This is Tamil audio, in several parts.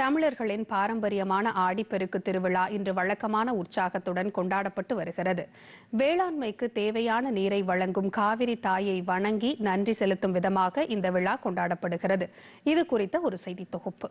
தமிழர்களின் பாரம்பரியமான ஆடிப்பெருக்கு திருவிழா இன்று வழக்கமான உற்சாகத்துடன் கொண்டாடப்பட்டு வருகிறது வேளாண்மைக்கு தேவையான நீரை வழங்கும் காவிரி தாயை வணங்கி நன்றி செலுத்தும் விதமாக இந்த விழா கொண்டாடப்படுகிறது இது குறித்த ஒரு செய்தி தொகுப்பு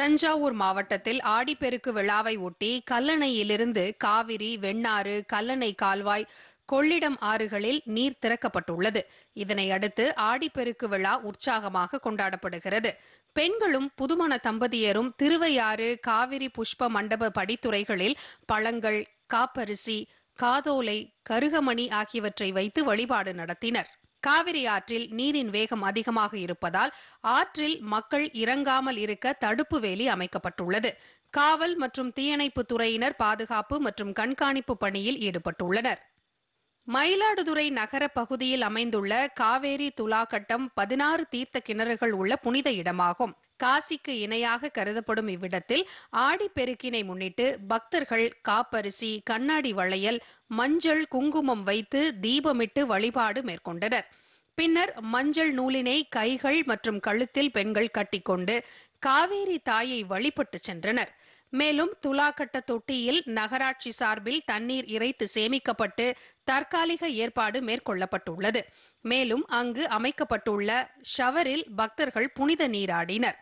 தஞ்சாவூர் மாவட்டத்தில் ஆடிப்பெருக்கு விழாவை ஒட்டி கல்லணையிலிருந்து காவிரி வெண்ணாறு கல்லணை கால்வாய் கொள்ளிடம் ஆறுகளில் நீர் திறக்கப்பட்டுள்ளது இதனை அடுத்து ஆடிப்பெருக்கு விழா உற்சாகமாக கொண்டாடப்படுகிறது பெண்களும் புதுமண தம்பதியரும் திருவையாறு காவிரி புஷ்ப மண்டப படித்துறைகளில் பழங்கள் காப்பரிசி காதோலை கருகமணி ஆகியவற்றை வைத்து வழிபாடு நடத்தினர் காவிரி ஆற்றில் நீரின் வேகம் அதிகமாக இருப்பதால் ஆற்றில் மக்கள் இறங்காமல் இருக்க தடுப்பு வேலி அமைக்கப்பட்டுள்ளது காவல் மற்றும் தீயணைப்பு துறையினர் பாதுகாப்பு மற்றும் கண்காணிப்பு பணியில் ஈடுபட்டுள்ளனர் மயிலாடுதுறை நகர பகுதியில் அமைந்துள்ள காவேரி துலாக்கட்டம் பதினாறு தீர்த்த கிணறுகள் உள்ள புனித இடமாகும் காசிக்கு இணையாக கருதப்படும் இவ்விடத்தில் ஆடிப்பெருக்கினை முன்னிட்டு பக்தர்கள் காப்பரிசி கண்ணாடி வளையல் மஞ்சள் குங்குமம் வைத்து தீபமிட்டு வழிபாடு மேற்கொண்டனர் பின்னர் மஞ்சள் நூலினை கைகள் மற்றும் கழுத்தில் பெண்கள் கட்டிக்கொண்டு காவேரி தாயை வழிபட்டு சென்றனர் மேலும் துலாக்கட்ட தொட்டியில் நகராட்சி சார்பில் தண்ணீர் இறைத்து சேமிக்கப்பட்டு தற்காலிக ஏற்பாடு மேற்கொள்ளப்பட்டுள்ளது மேலும் அங்கு அமைக்கப்பட்டுள்ள ஷவரில் பக்தர்கள் புனித நீராடினர்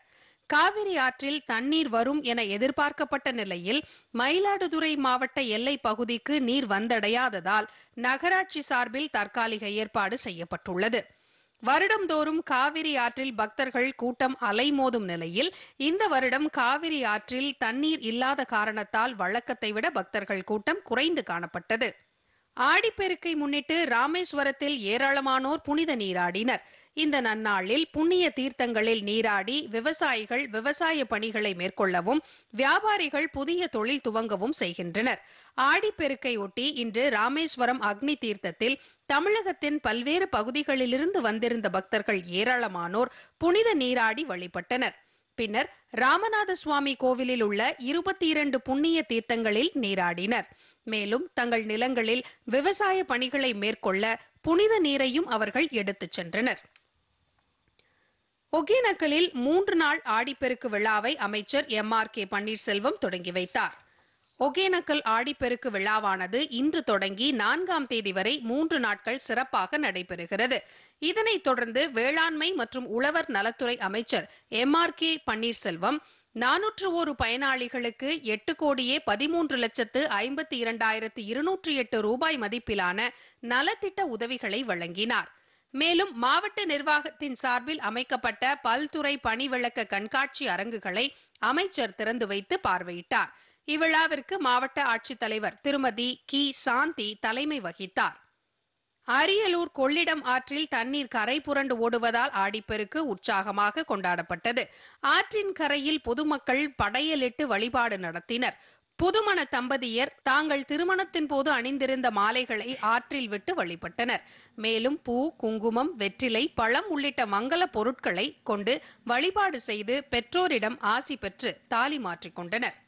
காவிரி ஆற்றில் தண்ணீர் வரும் என எதிர்பார்க்கப்பட்ட நிலையில் மயிலாடுதுறை மாவட்ட எல்லை பகுதிக்கு நீர் வந்தடையாததால் நகராட்சி சார்பில் தற்காலிக ஏற்பாடு செய்யப்பட்டுள்ளது வருடம்தோறும் காவிரி ஆற்றில் பக்தர்கள் கூட்டம் அலைமோதும் நிலையில் இந்த வருடம் காவிரி ஆற்றில் தண்ணீர் இல்லாத காரணத்தால் வழக்கத்தை விட பக்தர்கள் கூட்டம் குறைந்து காணப்பட்டது ஆடிப்பெருக்கை முன்னிட்டு ராமேஸ்வரத்தில் ஏராளமானோர் புனித நீராடினர் இந்த நன்னாளில் புண்ணிய தீர்த்தங்களில் நீராடி விவசாயிகள் விவசாய பணிகளை மேற்கொள்ளவும் வியாபாரிகள் புதிய தொழில் துவங்கவும் செய்கின்றனர் ஒட்டி இன்று ராமேஸ்வரம் அக்னி தீர்த்தத்தில் தமிழகத்தின் பல்வேறு பகுதிகளிலிருந்து வந்திருந்த பக்தர்கள் ஏராளமானோர் புனித நீராடி வழிபட்டனர் பின்னர் ராமநாத சுவாமி கோவிலில் உள்ள இருபத்தி இரண்டு புண்ணிய தீர்த்தங்களில் நீராடினர் மேலும் தங்கள் நிலங்களில் விவசாய பணிகளை மேற்கொள்ள புனித நீரையும் அவர்கள் எடுத்துச் சென்றனர் ஒகேனக்கலில் மூன்று நாள் ஆடிப்பெருக்கு விழாவை அமைச்சர் எம் ஆர் கே பன்னீர்செல்வம் தொடங்கி வைத்தார் ஒகேனக்கல் ஆடிப்பெருக்கு விழாவானது இன்று தொடங்கி நான்காம் தேதி வரை மூன்று நாட்கள் சிறப்பாக நடைபெறுகிறது இதனைத் தொடர்ந்து வேளாண்மை மற்றும் உழவர் நலத்துறை அமைச்சர் எம் ஆர் கே பன்னீர்செல்வம் நானூற்று ஒரு பயனாளிகளுக்கு எட்டு கோடியே பதிமூன்று லட்சத்து ஐம்பத்தி இரண்டாயிரத்து இருநூற்றி எட்டு ரூபாய் மதிப்பிலான நலத்திட்ட உதவிகளை வழங்கினார் மேலும் மாவட்ட நிர்வாகத்தின் சார்பில் அமைக்கப்பட்ட பல்துறை பணிவிளக்க கண்காட்சி அரங்குகளை அமைச்சர் திறந்து வைத்து பார்வையிட்டார் இவ்விழாவிற்கு மாவட்ட ஆட்சித்தலைவர் திருமதி கி சாந்தி தலைமை வகித்தார் அரியலூர் கொள்ளிடம் ஆற்றில் தண்ணீர் கரை புரண்டு ஓடுவதால் ஆடிப்பெருக்கு உற்சாகமாக கொண்டாடப்பட்டது ஆற்றின் கரையில் பொதுமக்கள் படையலிட்டு வழிபாடு நடத்தினர் புதுமண தம்பதியர் தாங்கள் திருமணத்தின் போது அணிந்திருந்த மாலைகளை ஆற்றில் விட்டு வழிபட்டனர் மேலும் பூ குங்குமம் வெற்றிலை பழம் உள்ளிட்ட மங்கள பொருட்களை கொண்டு வழிபாடு செய்து பெற்றோரிடம் ஆசி பெற்று தாலி மாற்றிக்கொண்டனர்